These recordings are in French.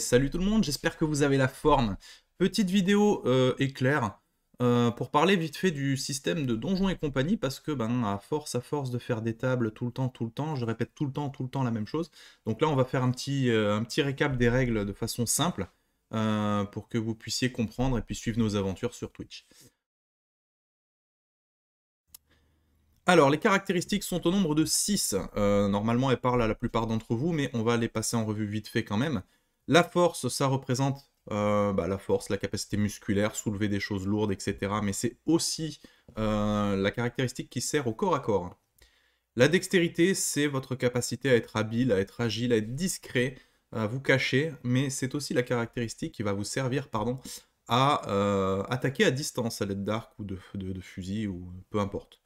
salut tout le monde, j'espère que vous avez la forme. Petite vidéo euh, éclair euh, pour parler vite fait du système de donjons et compagnie parce que ben à force à force de faire des tables tout le temps tout le temps, je répète tout le temps tout le temps la même chose. Donc là on va faire un petit, euh, un petit récap des règles de façon simple pour que vous puissiez comprendre et puis suivre nos aventures sur Twitch. Alors, les caractéristiques sont au nombre de 6. normalement, elles parlent à la plupart d'entre vous, mais on va les passer en revue vite fait quand même. La force, ça représente euh, bah, la force, la capacité musculaire, soulever des choses lourdes, etc. Mais c'est aussi euh, la caractéristique qui sert au corps à corps. La dextérité, c'est votre capacité à être habile, à être agile, à être discret, à vous cacher, mais c'est aussi la caractéristique qui va vous servir pardon, à euh, attaquer à distance à l'aide d'arc ou de, de, de fusil ou peu importe.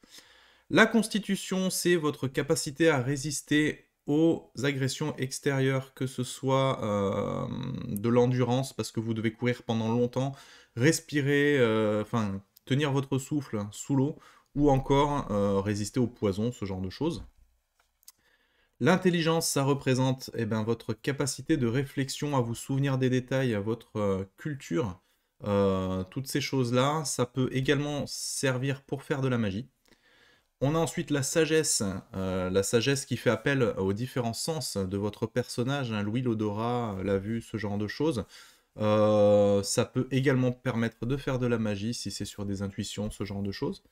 La constitution, c'est votre capacité à résister aux agressions extérieures, que ce soit euh, de l'endurance, parce que vous devez courir pendant longtemps, respirer, euh, enfin tenir votre souffle sous l'eau, ou encore euh, résister aux poison ce genre de choses. L'intelligence, ça représente eh ben, votre capacité de réflexion, à vous souvenir des détails, à votre culture, toutes ces choses-là. Ça peut également servir pour faire de la magie. On a ensuite la sagesse, euh, la sagesse qui fait appel aux différents sens de votre personnage, hein, l'ouïe, l'odorat, la vue, ce genre de choses. Euh, ça peut également permettre de faire de la magie si c'est sur des intuitions, ce genre de choses.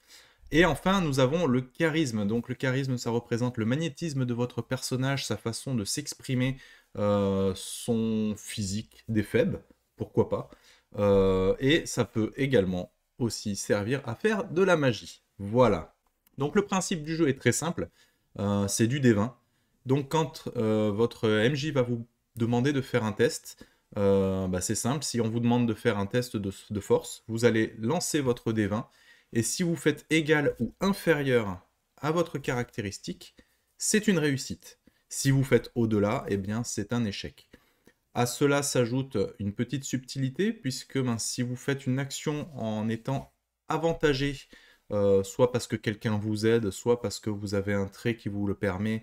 Et enfin, nous avons le charisme. Donc le charisme, ça représente le magnétisme de votre personnage, sa façon de s'exprimer, euh, son physique des faibles, pourquoi pas. et ça peut également aussi servir à faire de la magie. Voilà. Donc le principe du jeu est très simple, euh, c'est du D20. Donc quand euh, votre MJ va vous demander de faire un test, euh, bah, c'est simple, si on vous demande de faire un test de, force, vous allez lancer votre D20, et si vous faites égal ou inférieur à votre caractéristique, c'est une réussite. Si vous faites au-delà, eh bien c'est un échec. À cela s'ajoute une petite subtilité, puisque ben, si vous faites une action en étant avantagé euh, soit parce que quelqu'un vous aide, soit parce que vous avez un trait qui vous le permet.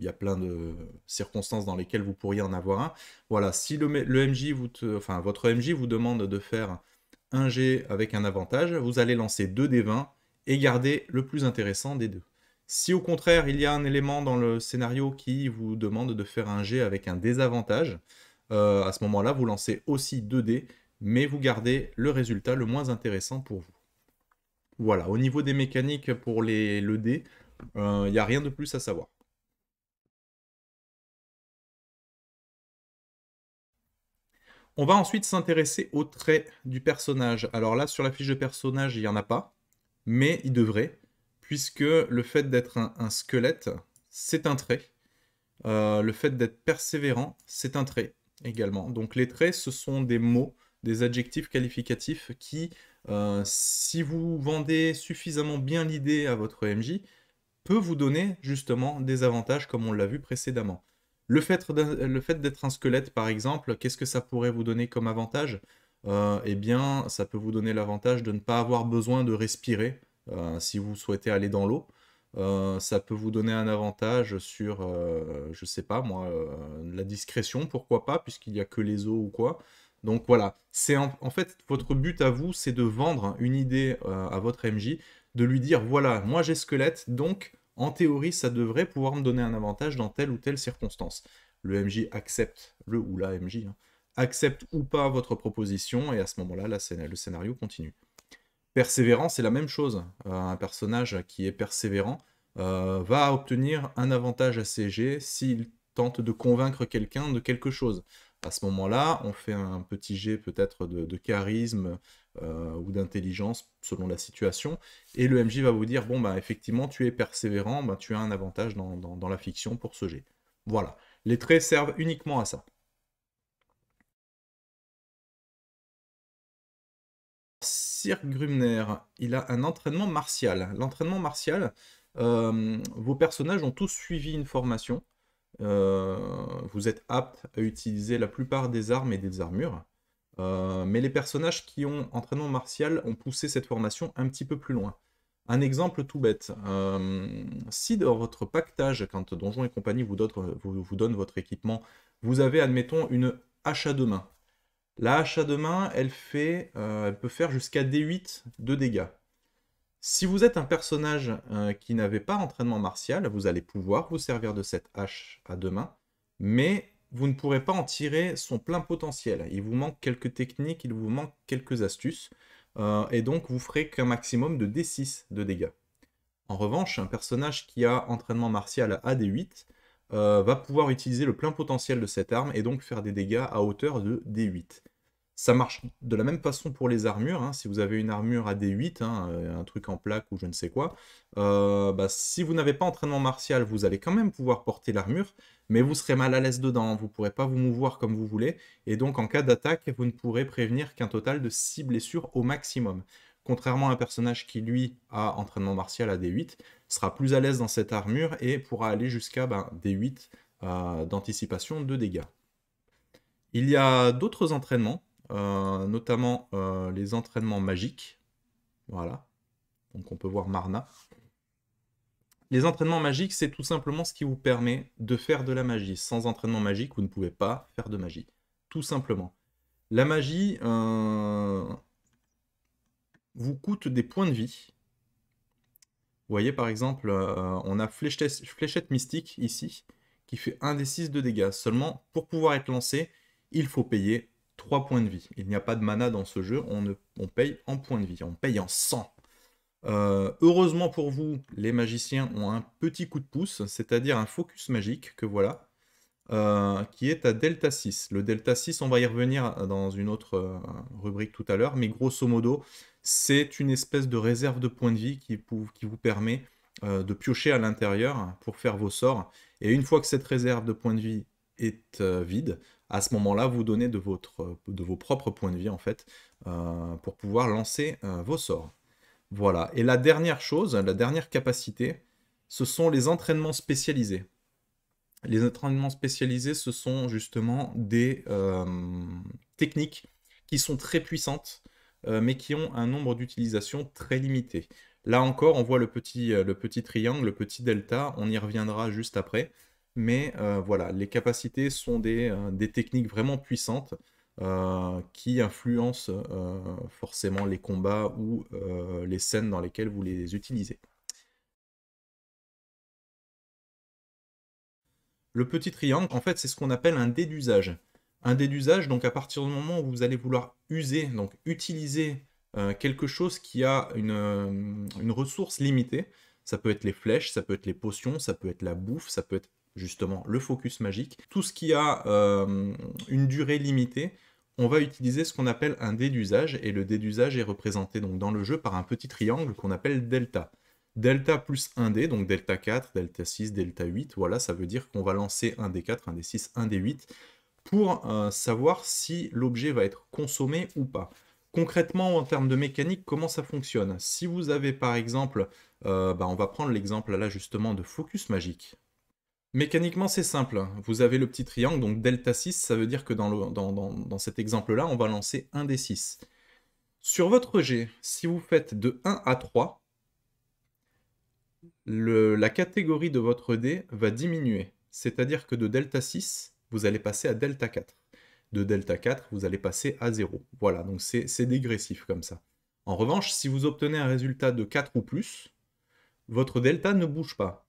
Il y a plein de circonstances dans lesquelles vous pourriez en avoir un. Voilà, si le, MJ vous enfin, votre MJ vous demande de faire un G avec un avantage, vous allez lancer 2 d 20 et garder le plus intéressant des deux. Si au contraire il y a un élément dans le scénario qui vous demande de faire un G avec un désavantage, euh, à ce moment-là vous lancez aussi 2 dés, mais vous gardez le résultat le moins intéressant pour vous. Voilà, au niveau des mécaniques pour les, le dé, il euh, n'y a rien de plus à savoir. On va ensuite s'intéresser aux traits du personnage. Alors là, sur la fiche de personnage, il n'y en a pas, mais il devrait, puisque le fait d'être un, squelette, c'est un trait. Euh, le fait d'être persévérant, c'est un trait également. Donc les traits, ce sont des mots, des adjectifs qualificatifs qui euh, si vous vendez suffisamment bien l'idée à votre MJ, peut vous donner justement des avantages comme on l'a vu précédemment. Le fait, d'être un squelette, par exemple, qu'est-ce que ça pourrait vous donner comme avantage euh, Eh bien, ça peut vous donner l'avantage de ne pas avoir besoin de respirer euh, si vous souhaitez aller dans l'eau. ça peut vous donner un avantage sur, je sais pas moi, la discrétion, pourquoi pas, puisqu'il n'y a que les os ou quoi. Donc voilà, c'est en, fait votre but à vous, c'est de vendre une idée euh, à votre MJ, de lui dire voilà, moi j'ai squelette, donc en théorie ça devrait pouvoir me donner un avantage dans telle ou telle circonstance. Le MJ accepte, le ou la MJ, hein, accepte ou pas votre proposition, et à ce moment-là, le scénario continue. Persévérant, c'est la même chose. Euh, un personnage qui est persévérant euh, va obtenir un avantage à CG s'il tente de convaincre quelqu'un de quelque chose à ce moment-là, on fait un petit jet peut-être de, charisme euh, ou d'intelligence selon la situation, et le MJ va vous dire bon bah effectivement tu es persévérant, bah, tu as un avantage dans, la fiction pour ce jet. Voilà. Les traits servent uniquement à ça. Sir Grumner, il a un entraînement martial. L'entraînement martial, euh, vos personnages ont tous suivi une formation. Euh, vous êtes apte à utiliser la plupart des armes et des armures. Euh, mais les personnages qui ont entraînement martial ont poussé cette formation un petit peu plus loin. Un exemple tout bête. Euh, si dans votre pactage, quand Donjon et compagnie vous donnent vous, votre équipement, vous avez, admettons, une hache de main. mains. La hache à deux elle, fait, elle peut faire jusqu'à D8 de dégâts. Si vous êtes un personnage euh, qui n'avait pas entraînement martial, vous allez pouvoir vous servir de cette hache à deux mains, mais vous ne pourrez pas en tirer son plein potentiel. Il vous manque quelques techniques, il vous manque quelques astuces, euh, et donc vous ferez qu'un maximum de D6 de dégâts. En revanche, un personnage qui a entraînement martial à D8 euh, va pouvoir utiliser le plein potentiel de cette arme et donc faire des dégâts à hauteur de D8. Ça marche de la même façon pour les armures. Hein. Si vous avez une armure à D8, hein, euh, un truc en plaque ou je ne sais quoi, euh, bah, si vous n'avez pas entraînement martial, vous allez quand même pouvoir porter l'armure, mais vous serez mal à l'aise dedans, vous ne pourrez pas vous mouvoir comme vous voulez, et donc en cas d'attaque, vous ne pourrez prévenir qu'un total de 6 blessures au maximum. Contrairement à un personnage qui, lui, a entraînement martial à D8, sera plus à l'aise dans cette armure et pourra aller jusqu'à ben, D8 euh, d'anticipation de dégâts. Il y a d'autres entraînements euh, notamment euh, les entraînements magiques. Voilà. Donc on peut voir Marna. Les entraînements magiques, c'est tout simplement ce qui vous permet de faire de la magie. Sans entraînement magique, vous ne pouvez pas faire de magie. Tout simplement. La magie euh, vous coûte des points de vie. Vous voyez par exemple, on a fléchette, fléchette, mystique ici, qui fait 1 des 6 de dégâts. Seulement, pour pouvoir être lancé, il faut payer 3 points de vie. Il n'y a pas de mana dans ce jeu, on, ne, paye en points de vie, on paye en 100. Euh, heureusement pour vous, les magiciens ont un petit coup de pouce, c'est-à-dire un focus magique que voilà, euh, qui est à Delta 6. Le Delta 6, on va y revenir dans une autre euh, rubrique tout à l'heure, mais grosso modo, c'est une espèce de réserve de points de vie qui, qui vous permet de piocher à l'intérieur pour faire vos sorts. Et une fois que cette réserve de points de vie est vide, à ce moment-là, vous donnez de, votre, de vos propres points de vie, en fait, euh, pour pouvoir lancer euh, vos sorts. Voilà. Et la dernière chose, la dernière capacité, ce sont les entraînements spécialisés. Les entraînements spécialisés, ce sont justement des euh, techniques qui sont très puissantes, mais qui ont un nombre d'utilisations très limité. Là encore, on voit le petit, le petit triangle, le petit delta, on y reviendra juste après. Mais euh, voilà, les capacités sont des, euh, techniques vraiment puissantes euh, qui influencent forcément les combats ou les scènes dans lesquelles vous les utilisez. Le petit triangle, en fait, c'est ce qu'on appelle un dé d'usage. Un dé d'usage, donc à partir du moment où vous allez vouloir user, donc utiliser quelque chose qui a une, une, ressource limitée, ça peut être les flèches, ça peut être les potions, ça peut être la bouffe, ça peut être justement le focus magique. Tout ce qui a euh, une durée limitée, on va utiliser ce qu'on appelle un dé d'usage, et le dé d'usage est représenté donc dans le jeu par un petit triangle qu'on appelle delta. Delta plus 1 dé, donc delta 4, delta 6, delta 8, voilà, ça veut dire qu'on va lancer un d 4, un d 6, un d 8, pour euh, savoir si l'objet va être consommé ou pas. Concrètement, en termes de mécanique, comment ça fonctionne Si vous avez par exemple, euh, bah, on va prendre l'exemple là justement de Focus Magique. Mécaniquement, c'est simple. Vous avez le petit triangle, donc delta 6, ça veut dire que dans, cet exemple-là, on va lancer un des 6. Sur votre G, si vous faites de 1 à 3, le, la catégorie de votre D va diminuer. C'est-à-dire que de delta 6, vous allez passer à delta 4. De delta 4, vous allez passer à 0. Voilà, donc c'est dégressif comme ça. En revanche, si vous obtenez un résultat de 4 ou plus, votre delta ne bouge pas.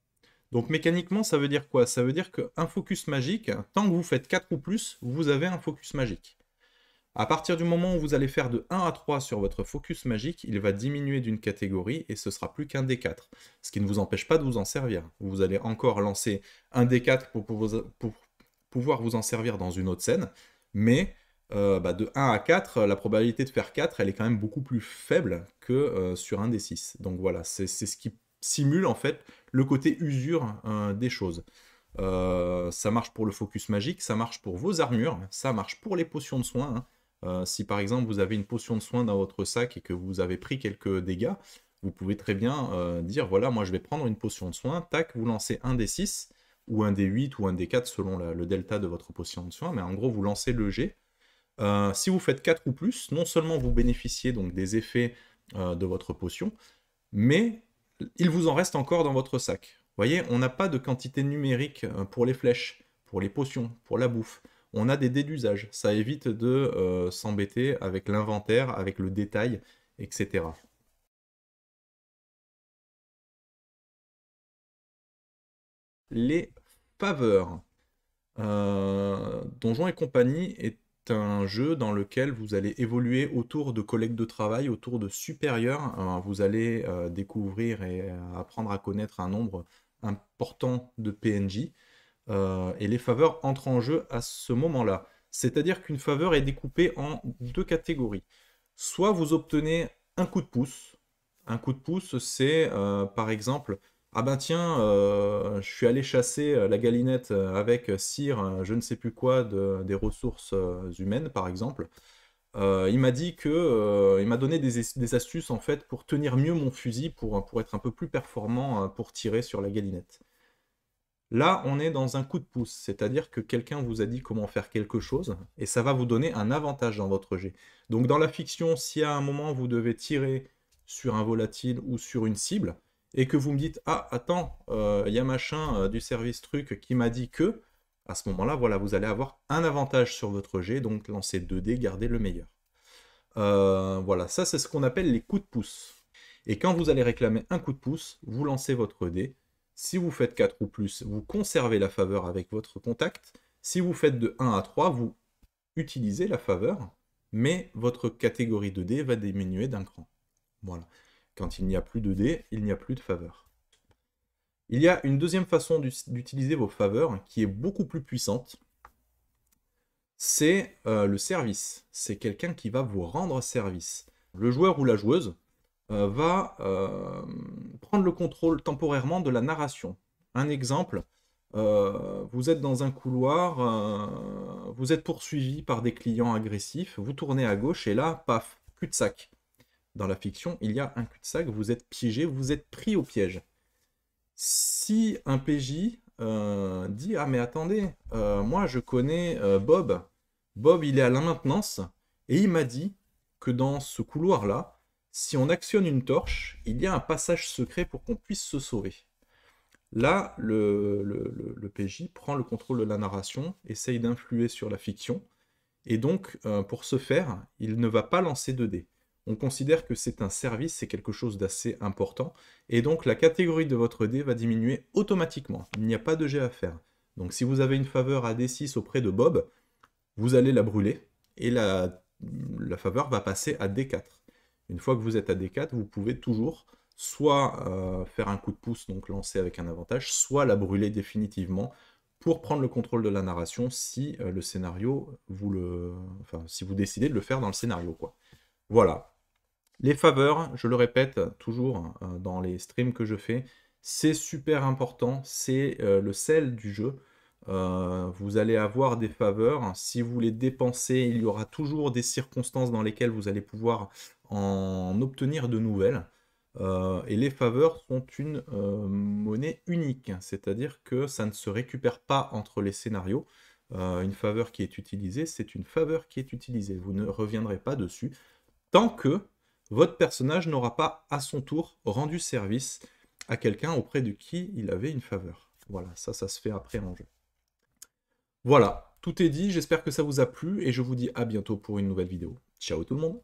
Donc mécaniquement, ça veut dire quoi Ça veut dire qu'un focus magique, tant que vous faites 4 ou plus, vous avez un focus magique. À partir du moment où vous allez faire de 1 à 3 sur votre focus magique, il va diminuer d'une catégorie et ce sera plus qu'un D4. Ce qui ne vous empêche pas de vous en servir. Vous allez encore lancer un D4 pour, pouvoir vous en servir dans une autre scène, mais euh, bah, de 1 à 4, la probabilité de faire 4, elle est quand même beaucoup plus faible que euh, sur un des 6. Donc voilà, c'est ce qui simule en fait le côté usure euh, des choses. Euh, ça marche pour le focus magique, ça marche pour vos armures, ça marche pour les potions de soins. Hein. Euh, si par exemple vous avez une potion de soins dans votre sac et que vous avez pris quelques dégâts, vous pouvez très bien dire voilà, moi je vais prendre une potion de soins, tac, vous lancez un des 6 ou un des 8 ou un des 4 selon le delta de votre potion de soins, mais en gros vous lancez le G. si vous faites 4 ou plus, non seulement vous bénéficiez donc des effets de votre potion, mais il vous en reste encore dans votre sac. Vous voyez, on n'a pas de quantité numérique euh, pour les flèches, pour les potions, pour la bouffe. On a des dés d'usage. Ça évite de euh, s'embêter avec l'inventaire, avec le détail, etc. Les faveurs. Euh, Donjon et compagnie est un jeu dans lequel vous allez évoluer autour de collègues de travail, autour de supérieurs. Euh, vous allez euh, découvrir et euh, apprendre à connaître un nombre important de PNJ. et les faveurs entrent en jeu à ce moment-là. C'est-à-dire qu'une faveur est découpée en deux catégories. Soit vous obtenez un coup de pouce. Un coup de pouce, c'est par exemple ah ben tiens, euh, je suis allé chasser euh, la galinette euh, avec cire, je ne sais plus quoi, des ressources humaines par exemple. il m'a dit que, il m'a donné des, astuces en fait pour tenir mieux mon fusil, pour, pour être un peu plus performant pour tirer sur la galinette. Là, on est dans un coup de pouce, c'est-à-dire que quelqu'un vous a dit comment faire quelque chose, et ça va vous donner un avantage dans votre jet. Donc dans la fiction, si à un moment vous devez tirer sur un volatile ou sur une cible, et que vous me dites ah attends euh, il y a machin euh, du service truc qui m'a dit que à ce moment là voilà vous allez avoir un avantage sur votre jet donc lancez 2 dés gardez le meilleur euh, voilà ça c'est ce qu'on appelle les coups de pouce et quand vous allez réclamer un coup de pouce vous lancez votre dé si vous faites 4 ou plus vous conservez la faveur avec votre contact si vous faites de 1 à 3 vous utilisez la faveur mais votre catégorie de dés va diminuer d'un cran voilà quand il n'y a plus de dés, il n'y a plus de faveur. Il y a une deuxième façon d'utiliser vos faveurs qui est beaucoup plus puissante. C'est euh, le service. C'est quelqu'un qui va vous rendre service. Le joueur ou la joueuse euh, va euh, prendre le contrôle temporairement de la narration. Un exemple, vous êtes dans un couloir, vous êtes poursuivi par des clients agressifs, vous tournez à gauche et là, paf, cul-de-sac dans la fiction, il y a un cul-de-sac, vous êtes piégé, vous êtes pris au piège. Si un PJ euh, dit Ah, mais attendez, euh, moi je connais euh, Bob, Bob il est à la maintenance, et il m'a dit que dans ce couloir-là, si on actionne une torche, il y a un passage secret pour qu'on puisse se sauver. Là, le, PJ prend le contrôle de la narration, essaye d'influer sur la fiction, et donc, pour ce faire, il ne va pas lancer de dés on considère que c'est un service, c'est quelque chose d'assez important, et donc la catégorie de votre dé va diminuer automatiquement, il n'y a pas de jet à faire. Donc si vous avez une faveur à D6 auprès de Bob, vous allez la brûler, et la, la faveur va passer à D4. Une fois que vous êtes à D4, vous pouvez toujours soit euh, faire un coup de pouce, donc lancer avec un avantage, soit la brûler définitivement pour prendre le contrôle de la narration si euh, le scénario vous le... Enfin, si vous décidez de le faire dans le scénario, quoi. Voilà, les faveurs, je le répète toujours euh, dans les streams que je fais, c'est super important, c'est euh, le sel du jeu. Euh, vous allez avoir des faveurs. Si vous les dépensez, il y aura toujours des circonstances dans lesquelles vous allez pouvoir en obtenir de nouvelles. et les faveurs sont une monnaie unique, c'est-à-dire que ça ne se récupère pas entre les scénarios. une faveur qui est utilisée, c'est une faveur qui est utilisée. Vous ne reviendrez pas dessus tant que votre personnage n'aura pas à son tour rendu service à quelqu'un auprès de qui il avait une faveur. Voilà, ça, ça se fait après en jeu. Voilà, tout est dit, j'espère que ça vous a plu et je vous dis à bientôt pour une nouvelle vidéo. Ciao tout le monde